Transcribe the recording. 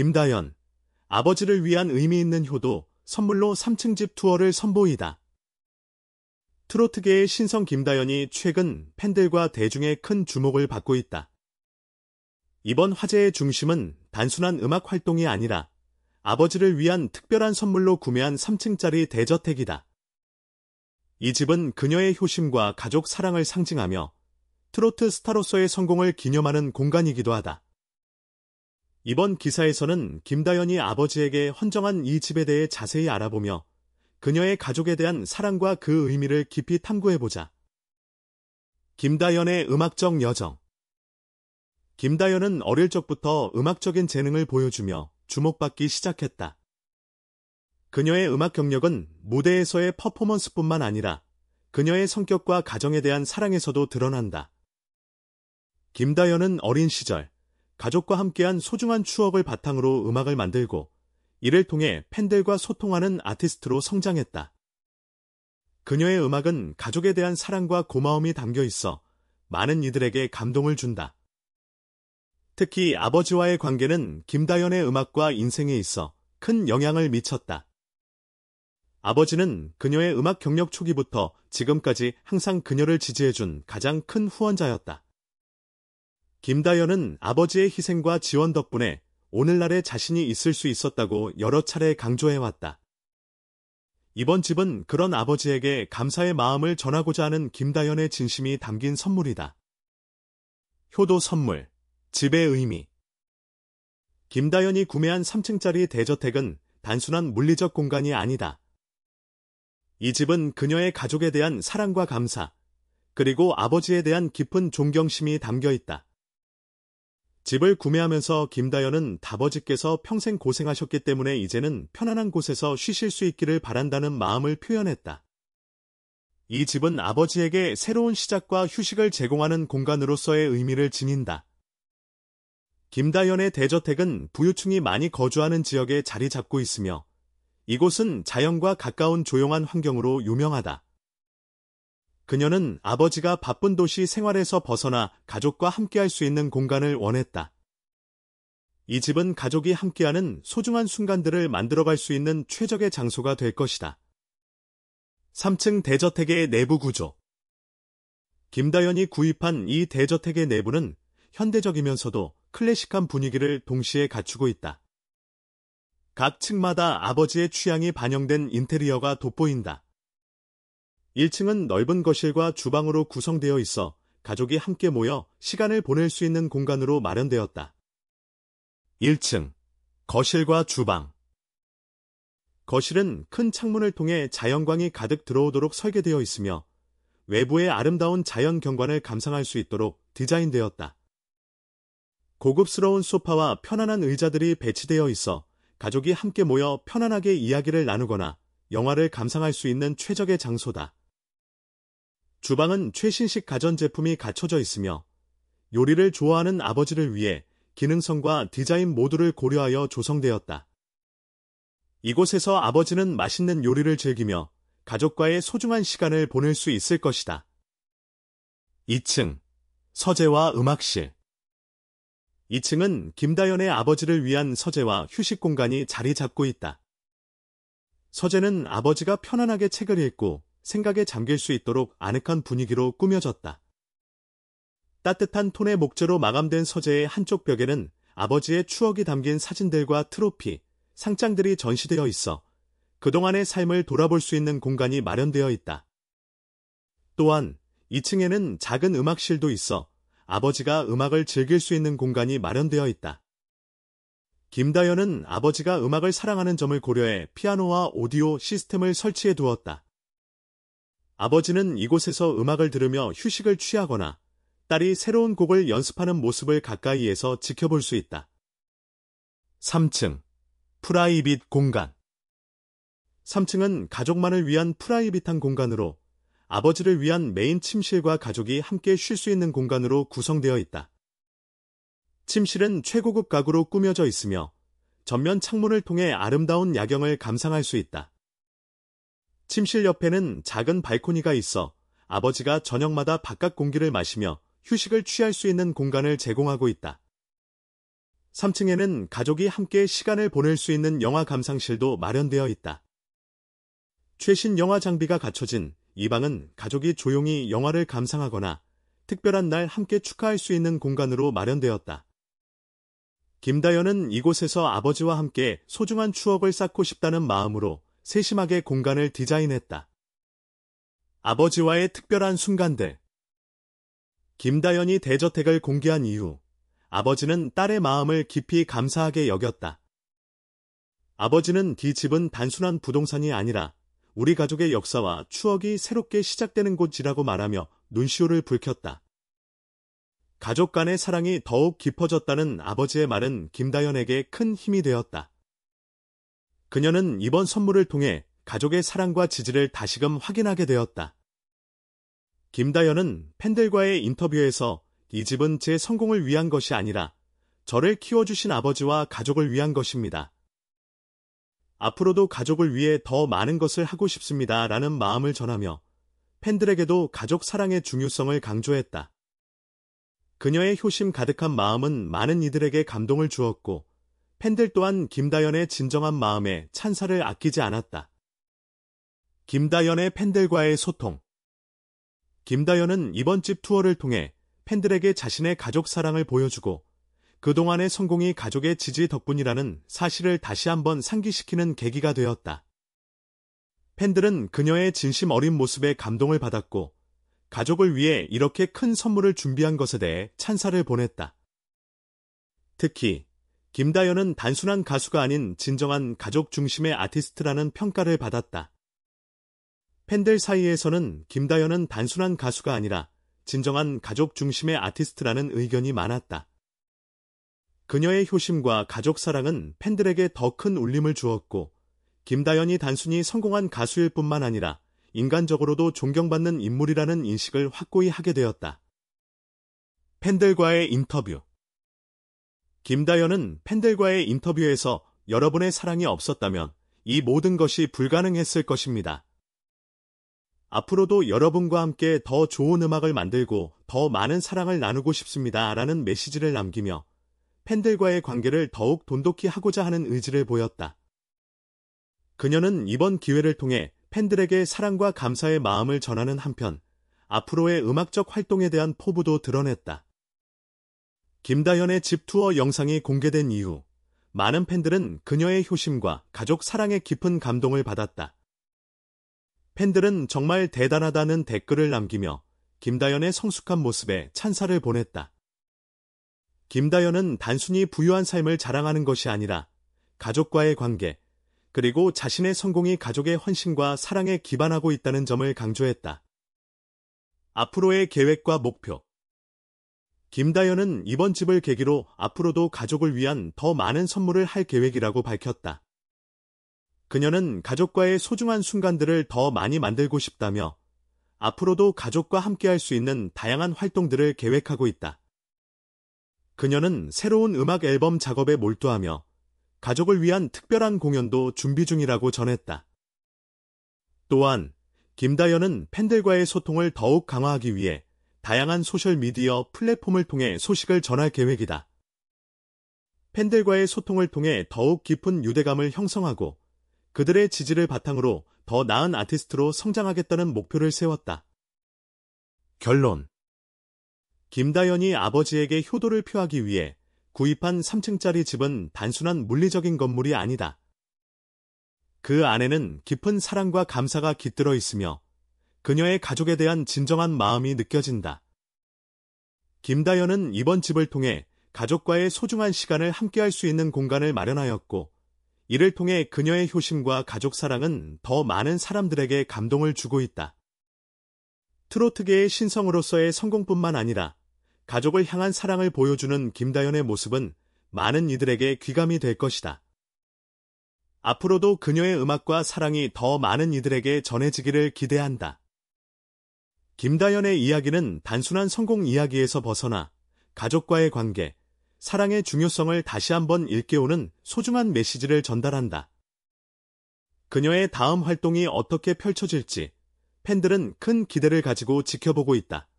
김다연, 아버지를 위한 의미 있는 효도 선물로 3층 집 투어를 선보이다. 트로트계의 신성 김다연이 최근 팬들과 대중의 큰 주목을 받고 있다. 이번 화제의 중심은 단순한 음악 활동이 아니라 아버지를 위한 특별한 선물로 구매한 3층짜리 대저택이다. 이 집은 그녀의 효심과 가족 사랑을 상징하며 트로트 스타로서의 성공을 기념하는 공간이기도 하다. 이번 기사에서는 김다연이 아버지에게 헌정한 이 집에 대해 자세히 알아보며 그녀의 가족에 대한 사랑과 그 의미를 깊이 탐구해보자. 김다연의 음악적 여정 김다연은 어릴 적부터 음악적인 재능을 보여주며 주목받기 시작했다. 그녀의 음악 경력은 무대에서의 퍼포먼스뿐만 아니라 그녀의 성격과 가정에 대한 사랑에서도 드러난다. 김다연은 어린 시절 가족과 함께한 소중한 추억을 바탕으로 음악을 만들고 이를 통해 팬들과 소통하는 아티스트로 성장했다. 그녀의 음악은 가족에 대한 사랑과 고마움이 담겨 있어 많은 이들에게 감동을 준다. 특히 아버지와의 관계는 김다연의 음악과 인생에 있어 큰 영향을 미쳤다. 아버지는 그녀의 음악 경력 초기부터 지금까지 항상 그녀를 지지해준 가장 큰 후원자였다. 김다연은 아버지의 희생과 지원 덕분에 오늘날의 자신이 있을 수 있었다고 여러 차례 강조해왔다. 이번 집은 그런 아버지에게 감사의 마음을 전하고자 하는 김다연의 진심이 담긴 선물이다. 효도 선물, 집의 의미 김다연이 구매한 3층짜리 대저택은 단순한 물리적 공간이 아니다. 이 집은 그녀의 가족에 대한 사랑과 감사, 그리고 아버지에 대한 깊은 존경심이 담겨 있다. 집을 구매하면서 김다연은 다버지께서 평생 고생하셨기 때문에 이제는 편안한 곳에서 쉬실 수 있기를 바란다는 마음을 표현했다. 이 집은 아버지에게 새로운 시작과 휴식을 제공하는 공간으로서의 의미를 지닌다. 김다연의 대저택은 부유층이 많이 거주하는 지역에 자리 잡고 있으며 이곳은 자연과 가까운 조용한 환경으로 유명하다. 그녀는 아버지가 바쁜 도시 생활에서 벗어나 가족과 함께할 수 있는 공간을 원했다. 이 집은 가족이 함께하는 소중한 순간들을 만들어갈 수 있는 최적의 장소가 될 것이다. 3층 대저택의 내부 구조 김다연이 구입한 이 대저택의 내부는 현대적이면서도 클래식한 분위기를 동시에 갖추고 있다. 각 층마다 아버지의 취향이 반영된 인테리어가 돋보인다. 1층은 넓은 거실과 주방으로 구성되어 있어 가족이 함께 모여 시간을 보낼 수 있는 공간으로 마련되었다. 1층 거실과 주방 거실은 큰 창문을 통해 자연광이 가득 들어오도록 설계되어 있으며 외부의 아름다운 자연 경관을 감상할 수 있도록 디자인되었다. 고급스러운 소파와 편안한 의자들이 배치되어 있어 가족이 함께 모여 편안하게 이야기를 나누거나 영화를 감상할 수 있는 최적의 장소다. 주방은 최신식 가전제품이 갖춰져 있으며 요리를 좋아하는 아버지를 위해 기능성과 디자인 모두를 고려하여 조성되었다. 이곳에서 아버지는 맛있는 요리를 즐기며 가족과의 소중한 시간을 보낼 수 있을 것이다. 2층 서재와 음악실 2층은 김다연의 아버지를 위한 서재와 휴식 공간이 자리 잡고 있다. 서재는 아버지가 편안하게 책을 읽고 생각에 잠길 수 있도록 아늑한 분위기로 꾸며졌다. 따뜻한 톤의 목재로 마감된 서재의 한쪽 벽에는 아버지의 추억이 담긴 사진들과 트로피, 상장들이 전시되어 있어 그동안의 삶을 돌아볼 수 있는 공간이 마련되어 있다. 또한 2층에는 작은 음악실도 있어 아버지가 음악을 즐길 수 있는 공간이 마련되어 있다. 김다연은 아버지가 음악을 사랑하는 점을 고려해 피아노와 오디오 시스템을 설치해 두었다. 아버지는 이곳에서 음악을 들으며 휴식을 취하거나 딸이 새로운 곡을 연습하는 모습을 가까이에서 지켜볼 수 있다. 3층 프라이빗 공간 3층은 가족만을 위한 프라이빗한 공간으로 아버지를 위한 메인 침실과 가족이 함께 쉴 수 있는 공간으로 구성되어 있다. 침실은 최고급 가구로 꾸며져 있으며 전면 창문을 통해 아름다운 야경을 감상할 수 있다. 침실 옆에는 작은 발코니가 있어 아버지가 저녁마다 바깥 공기를 마시며 휴식을 취할 수 있는 공간을 제공하고 있다. 3층에는 가족이 함께 시간을 보낼 수 있는 영화 감상실도 마련되어 있다. 최신 영화 장비가 갖춰진 이 방은 가족이 조용히 영화를 감상하거나 특별한 날 함께 축하할 수 있는 공간으로 마련되었다. 김다연은 이곳에서 아버지와 함께 소중한 추억을 쌓고 싶다는 마음으로 세심하게 공간을 디자인했다. 아버지와의 특별한 순간들 김다연이 대저택을 공개한 이후 아버지는 딸의 마음을 깊이 감사하게 여겼다. 아버지는 이 네 집은 단순한 부동산이 아니라 우리 가족의 역사와 추억이 새롭게 시작되는 곳이라고 말하며 눈시울을 붉혔다. 가족 간의 사랑이 더욱 깊어졌다는 아버지의 말은 김다연에게 큰 힘이 되었다. 그녀는 이번 선물을 통해 가족의 사랑과 지지를 다시금 확인하게 되었다. 김다연은 팬들과의 인터뷰에서 이 집은 제 성공을 위한 것이 아니라 저를 키워주신 아버지와 가족을 위한 것입니다. 앞으로도 가족을 위해 더 많은 것을 하고 싶습니다. 라는 마음을 전하며 팬들에게도 가족 사랑의 중요성을 강조했다. 그녀의 효심 가득한 마음은 많은 이들에게 감동을 주었고 팬들 또한 김다연의 진정한 마음에 찬사를 아끼지 않았다. 김다연의 팬들과의 소통 김다연은 이번 집 투어를 통해 팬들에게 자신의 가족 사랑을 보여주고 그동안의 성공이 가족의 지지 덕분이라는 사실을 다시 한번 상기시키는 계기가 되었다. 팬들은 그녀의 진심 어린 모습에 감동을 받았고 가족을 위해 이렇게 큰 선물을 준비한 것에 대해 찬사를 보냈다. 특히 김다연은 단순한 가수가 아닌 진정한 가족 중심의 아티스트라는 평가를 받았다. 팬들 사이에서는 김다연은 단순한 가수가 아니라 진정한 가족 중심의 아티스트라는 의견이 많았다. 그녀의 효심과 가족 사랑은 팬들에게 더 큰 울림을 주었고, 김다연이 단순히 성공한 가수일 뿐만 아니라 인간적으로도 존경받는 인물이라는 인식을 확고히 하게 되었다. 팬들과의 인터뷰 김다연은 팬들과의 인터뷰에서 여러분의 사랑이 없었다면 이 모든 것이 불가능했을 것입니다. 앞으로도 여러분과 함께 더 좋은 음악을 만들고 더 많은 사랑을 나누고 싶습니다. 라는 메시지를 남기며 팬들과의 관계를 더욱 돈독히 하고자 하는 의지를 보였다. 그녀는 이번 기회를 통해 팬들에게 사랑과 감사의 마음을 전하는 한편 앞으로의 음악적 활동에 대한 포부도 드러냈다. 김다현의집 투어 영상이 공개된 이후 많은 팬들은 그녀의 효심과 가족 사랑에 깊은 감동을 받았다. 팬들은 정말 대단하다는 댓글을 남기며 김다현의 성숙한 모습에 찬사를 보냈다. 김다현은 단순히 부유한 삶을 자랑하는 것이 아니라 가족과의 관계, 그리고 자신의 성공이 가족의 헌신과 사랑에 기반하고 있다는 점을 강조했다. 앞으로의 계획과 목표 김다현은 이번 집을 계기로 앞으로도 가족을 위한 더 많은 선물을 할 계획이라고 밝혔다. 그녀는 가족과의 소중한 순간들을 더 많이 만들고 싶다며 앞으로도 가족과 함께할 수 있는 다양한 활동들을 계획하고 있다. 그녀는 새로운 음악 앨범 작업에 몰두하며 가족을 위한 특별한 공연도 준비 중이라고 전했다. 또한 김다연은 팬들과의 소통을 더욱 강화하기 위해 다양한 소셜미디어 플랫폼을 통해 소식을 전할 계획이다. 팬들과의 소통을 통해 더욱 깊은 유대감을 형성하고 그들의 지지를 바탕으로 더 나은 아티스트로 성장하겠다는 목표를 세웠다. 결론 김다연이 아버지에게 효도를 표하기 위해 구입한 3층짜리 집은 단순한 물리적인 건물이 아니다. 그 안에는 깊은 사랑과 감사가 깃들어 있으며 그녀의 가족에 대한 진정한 마음이 느껴진다. 김다연은 이번 집을 통해 가족과의 소중한 시간을 함께할 수 있는 공간을 마련하였고, 이를 통해 그녀의 효심과 가족 사랑은 더 많은 사람들에게 감동을 주고 있다. 트로트계의 신성으로서의 성공뿐만 아니라 가족을 향한 사랑을 보여주는 김다연의 모습은 많은 이들에게 귀감이 될 것이다. 앞으로도 그녀의 음악과 사랑이 더 많은 이들에게 전해지기를 기대한다. 김다연의 이야기는 단순한 성공 이야기에서 벗어나 가족과의 관계, 사랑의 중요성을 다시 한번 일깨우는 소중한 메시지를 전달한다. 그녀의 다음 활동이 어떻게 펼쳐질지 팬들은 큰 기대를 가지고 지켜보고 있다.